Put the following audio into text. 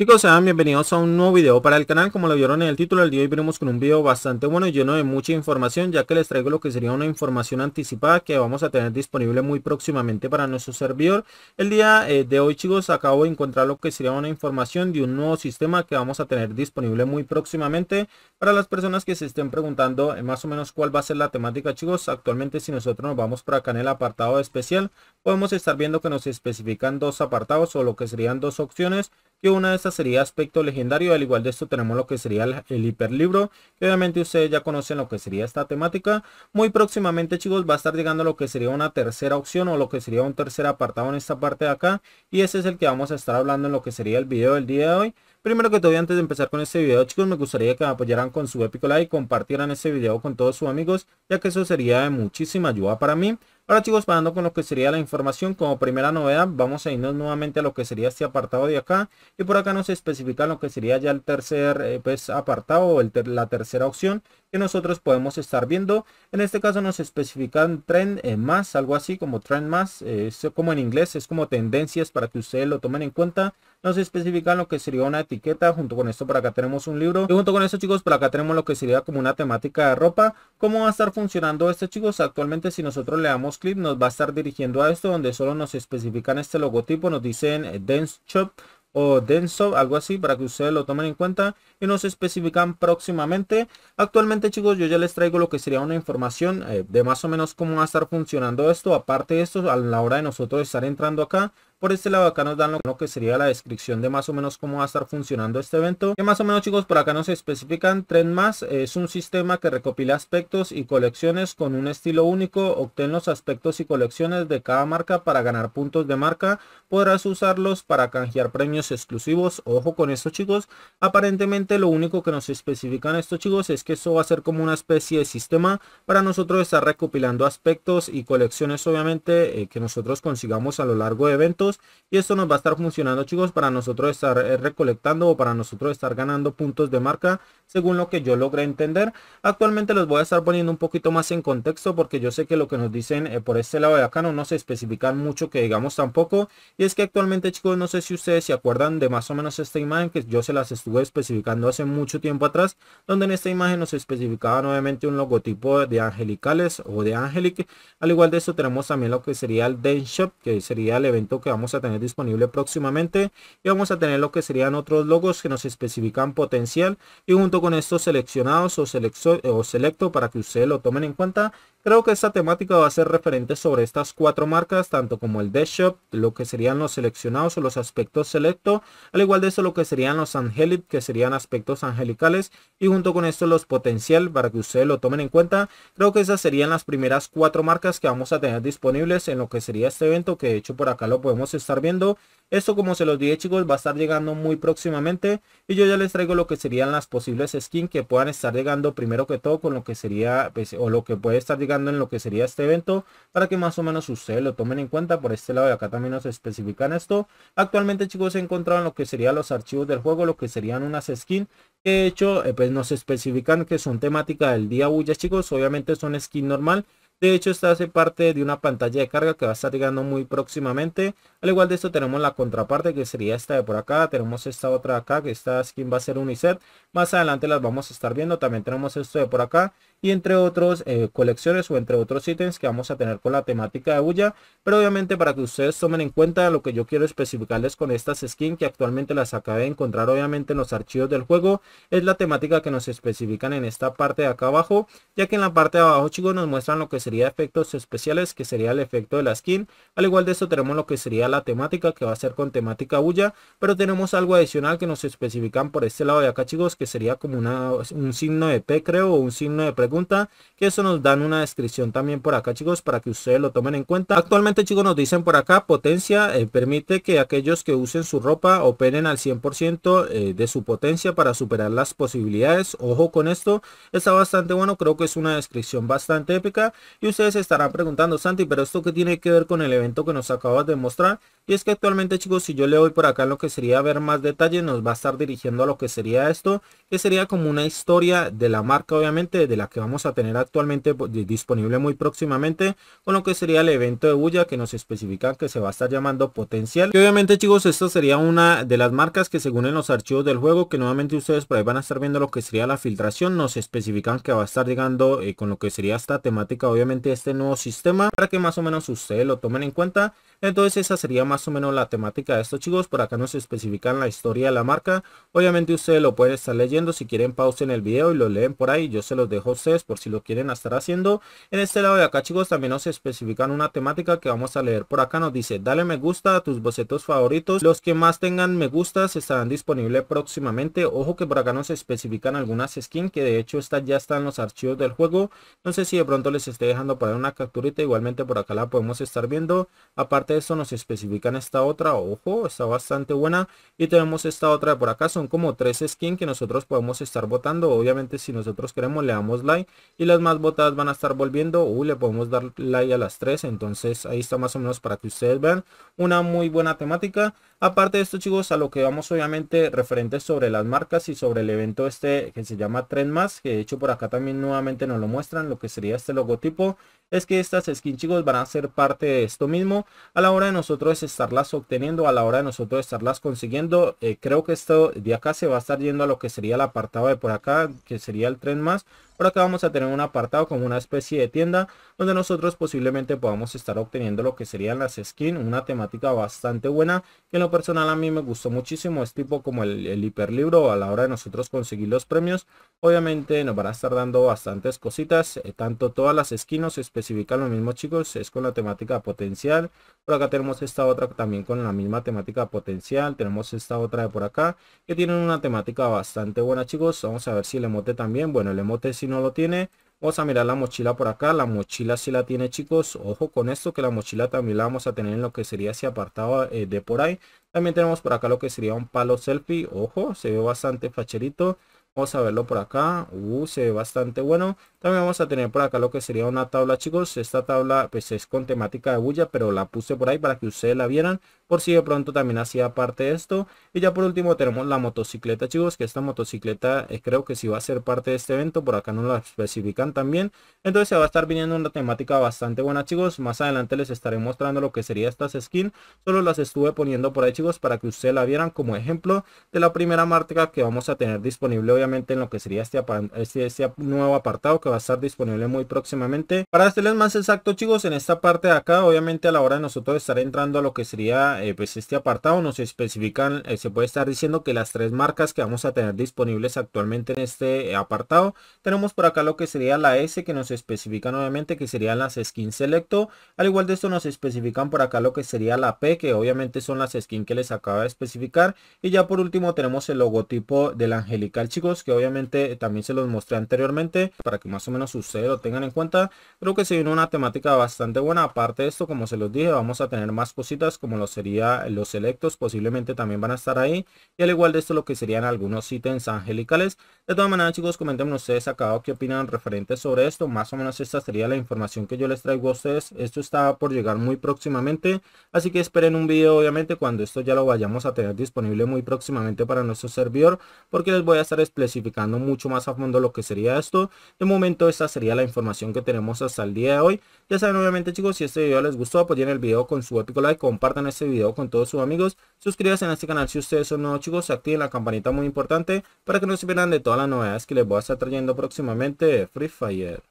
Chicos, sean bienvenidos a un nuevo video para el canal. Como lo vieron en el título, el día de hoy venimos con un video bastante bueno y lleno de mucha información, ya que les traigo lo que sería una información anticipada que vamos a tener disponible muy próximamente para nuestro servidor. El día eh, de hoy, chicos, acabo de encontrar lo que sería una información de un nuevo sistema que vamos a tener disponible muy próximamente. Para las personas que se estén preguntando eh, más o menos cuál va a ser la temática, chicos, actualmente si nosotros nos vamos para acá en el apartado especial, podemos estar viendo que nos especifican dos apartados o lo que serían dos opciones que una de estas sería aspecto legendario, al igual de esto tenemos lo que sería el, hiperlibro, obviamente ustedes ya conocen lo que sería esta temática. Muy próximamente chicos va a estar llegando lo que sería una tercera opción o lo que sería un tercer apartado en esta parte de acá y ese es el que vamos a estar hablando en lo que sería el video del día de hoy. Primero que todo, antes de empezar con este video, chicos, me gustaría que me apoyaran con su épico like, compartieran este video con todos sus amigos, ya que eso sería de muchísima ayuda para mí. Ahora chicos, pasando con lo que sería la información, como primera novedad, vamos a irnos nuevamente a lo que sería este apartado de acá, y por acá nos especifica lo que sería ya el tercer eh, pues, apartado, o la tercera opción que nosotros podemos estar viendo. En este caso nos especifican trend eh, más, algo así como trend más, eh, es como en inglés, es como tendencias para que ustedes lo tomen en cuenta nos especifican lo que sería una etiqueta. Junto con esto por acá tenemos un libro. Y junto con esto chicos por acá tenemos lo que sería como una temática de ropa. ¿Cómo va a estar funcionando esto chicos? Actualmente si nosotros le damos clic nos va a estar dirigiendo a esto donde solo nos especifican este logotipo. Nos dicen eh, dense Shop o denso, algo así, para que ustedes lo tomen en cuenta y nos especifican próximamente. Actualmente, chicos, yo ya les traigo lo que sería una información eh, de más o menos cómo va a estar funcionando esto. Aparte de esto, a la hora de nosotros estar entrando acá, por este lado acá nos dan lo que sería la descripción de más o menos cómo va a estar funcionando este evento. Que más o menos chicos por acá nos especifican. Tren más es un sistema que recopila aspectos y colecciones con un estilo único. Obtén los aspectos y colecciones de cada marca para ganar puntos de marca. Podrás usarlos para canjear premios exclusivos. Ojo con esto chicos. Aparentemente lo único que nos especifican estos chicos es que eso va a ser como una especie de sistema para nosotros estar recopilando aspectos y colecciones obviamente eh, que nosotros consigamos a lo largo de eventos y esto nos va a estar funcionando chicos para nosotros estar eh, recolectando o para nosotros estar ganando puntos de marca según lo que yo logré entender actualmente los voy a estar poniendo un poquito más en contexto porque yo sé que lo que nos dicen eh, por este lado de acá no nos especifican mucho que digamos tampoco y es que actualmente chicos no sé si ustedes se acuerdan de más o menos esta imagen que yo se las estuve especificando hace mucho tiempo atrás donde en esta imagen nos especificaba nuevamente un logotipo de angelicales o de angelic al igual de eso tenemos también lo que sería el den shop que sería el evento que vamos vamos a tener disponible próximamente y vamos a tener lo que serían otros logos que nos especifican potencial y junto con estos seleccionados o, selecto, o selecto para que ustedes lo tomen en cuenta Creo que esta temática va a ser referente sobre estas cuatro marcas, tanto como el desktop, lo que serían los seleccionados o los aspectos selecto, al igual de eso lo que serían los angelic, que serían aspectos angelicales, y junto con esto los potencial, para que ustedes lo tomen en cuenta. Creo que esas serían las primeras cuatro marcas que vamos a tener disponibles en lo que sería este evento, que de hecho por acá lo podemos estar viendo. Esto como se los dije chicos va a estar llegando muy próximamente y yo ya les traigo lo que serían las posibles skins que puedan estar llegando primero que todo con lo que sería pues, o lo que puede estar llegando en lo que sería este evento para que más o menos ustedes lo tomen en cuenta. Por este lado de acá también nos especifican esto. Actualmente chicos se encontraban lo que serían los archivos del juego, lo que serían unas skins. de hecho eh, pues nos especifican que son temática del día bulla chicos. Obviamente son skin normal. De hecho, esta hace parte de una pantalla de carga que va a estar llegando muy próximamente. Al igual de esto tenemos la contraparte que sería esta de por acá. Tenemos esta otra acá que esta skin va a ser uniset. Más adelante las vamos a estar viendo. También tenemos esto de por acá y entre otros eh, colecciones o entre otros ítems que vamos a tener con la temática de bulla. Pero obviamente para que ustedes tomen en cuenta lo que yo quiero especificarles con estas skins que actualmente las acabé de encontrar obviamente en los archivos del juego, es la temática que nos especifican en esta parte de acá abajo, ya que en la parte de abajo chicos nos muestran lo que sería efectos especiales, que sería el efecto de la skin. Al igual de esto tenemos lo que sería la temática, que va a ser con temática bulla, pero tenemos algo adicional que nos especifican por este lado de acá chicos, que sería como un signo de P creo, o un signo de pre pregunta, que eso nos dan una descripción también por acá, chicos, para que ustedes lo tomen en cuenta. Actualmente, chicos, nos dicen por acá, potencia eh, permite que aquellos que usen su ropa operen al 100% eh, de su potencia para superar las posibilidades. Ojo con esto, está bastante bueno, creo que es una descripción bastante épica. Y ustedes estarán preguntando, Santi, pero esto que tiene que ver con el evento que nos acabas de mostrar. Y es que actualmente, chicos, si yo le doy por acá lo que sería ver más detalles, nos va a estar dirigiendo a lo que sería esto, que sería como una historia de la marca, obviamente, de la que vamos a tener actualmente pues, disponible muy próximamente con lo que sería el evento de bulla que nos especifica que se va a estar llamando potencial y obviamente chicos esta sería una de las marcas que según en los archivos del juego que nuevamente ustedes por ahí van a estar viendo lo que sería la filtración nos especifican que va a estar llegando eh, con lo que sería esta temática obviamente este nuevo sistema para que más o menos ustedes lo tomen en cuenta entonces esa sería más o menos la temática de estos chicos por acá nos especifican la historia de la marca obviamente ustedes lo pueden estar leyendo si quieren pausen el vídeo y lo leen por ahí yo se los dejo por si lo quieren estar haciendo. En este lado de acá chicos también nos especifican una temática que vamos a leer por acá. Nos dice dale me gusta a tus bocetos favoritos. Los que más tengan me gustas estarán disponibles próximamente. Ojo que por acá nos especifican algunas skins que de hecho está ya están en los archivos del juego. No sé si de pronto les esté dejando para una capturita. Igualmente por acá la podemos estar viendo. Aparte de eso nos especifican esta otra. Ojo, está bastante buena. Y tenemos esta otra de por acá. Son como tres skins que nosotros podemos estar votando. Obviamente si nosotros queremos le damos like y las más votadas van a estar volviendo. Uh, le podemos dar like a las tres, entonces ahí está más o menos para que ustedes vean una muy buena temática. Aparte de esto chicos, a lo que vamos obviamente referentes sobre las marcas y sobre el evento este que se llama Trend Más, que de hecho por acá también nuevamente nos lo muestran, lo que sería este logotipo, es que estas skins chicos van a ser parte de esto mismo a la hora de nosotros estarlas obteniendo, a la hora de nosotros estarlas consiguiendo. Eh, creo que esto de acá se va a estar yendo a lo que sería el apartado de por acá, que sería el Trend Más. Por acá vamos a tener un apartado con una especie de tienda donde nosotros posiblemente podamos estar obteniendo lo que serían las skins, una temática bastante buena que lo personal a mí me gustó muchísimo. Es tipo como el, el hiperlibro a la hora de nosotros conseguir los premios. Obviamente nos van a estar dando bastantes cositas. Eh, tanto todas las esquinas especifican lo mismo chicos. Es con la temática potencial. Por acá tenemos esta otra también con la misma temática potencial. Tenemos esta otra de por acá. Que tienen una temática bastante buena chicos. Vamos a ver si el emote también. Bueno el emote si no lo tiene Vamos a mirar la mochila por acá. La mochila sí la tiene, chicos. Ojo con esto, que la mochila también la vamos a tener en lo que sería ese apartado eh, de por ahí. También tenemos por acá lo que sería un palo selfie. Ojo, se ve bastante facherito. Vamos a verlo por acá. Uh, se ve bastante bueno. También vamos a tener por acá lo que sería una tabla, chicos. Esta tabla pues es con temática de bulla, pero la puse por ahí para que ustedes la vieran por si de pronto también hacía parte de esto. Y ya por último tenemos la motocicleta chicos, que esta motocicleta eh, creo que sí va a ser parte de este evento, por acá no la especifican también. Entonces se va a estar viniendo una temática bastante buena chicos, más adelante les estaré mostrando lo que sería estas skins, solo las estuve poniendo por ahí chicos para que ustedes la vieran como ejemplo de la primera marca que vamos a tener disponible obviamente en lo que sería este, este, este nuevo apartado que va a estar disponible muy próximamente. Para hacerles más exacto chicos, en esta parte de acá obviamente a la hora de nosotros estar entrando a lo que sería eh, pues este apartado nos especifican, eh, se puede estar diciendo que las tres marcas que vamos a tener disponibles actualmente en este eh, apartado, tenemos por acá lo que sería la S que nos especifican obviamente que serían las skins selecto, al igual de esto nos especifican por acá lo que sería la P que obviamente son las skins que les acaba de especificar y ya por último tenemos el logotipo del angelical chicos que obviamente también se los mostré anteriormente para que más o menos ustedes lo tengan en cuenta, creo que se viene una temática bastante buena, aparte de esto como se los dije vamos a tener más cositas como lo sería los electos, posiblemente también van a estar ahí. Y al igual de esto, lo que serían algunos ítems angelicales. De todas maneras, chicos, comenten ustedes acá qué opinan referente sobre esto. Más o menos esta sería la información que yo les traigo a ustedes. Esto está por llegar muy próximamente, así que esperen un video, obviamente, cuando esto ya lo vayamos a tener disponible muy próximamente para nuestro servidor, porque les voy a estar especificando mucho más a fondo lo que sería esto. De momento, esta sería la información que tenemos hasta el día de hoy. Ya saben, obviamente, chicos, si este vídeo les gustó, apoyen el video con su épico like, compartan este vídeo con todos sus amigos. suscríbase en este canal si ustedes son nuevos chicos, activen la campanita muy importante para que no se pierdan de todas las novedades que les voy a estar trayendo próximamente Free Fire.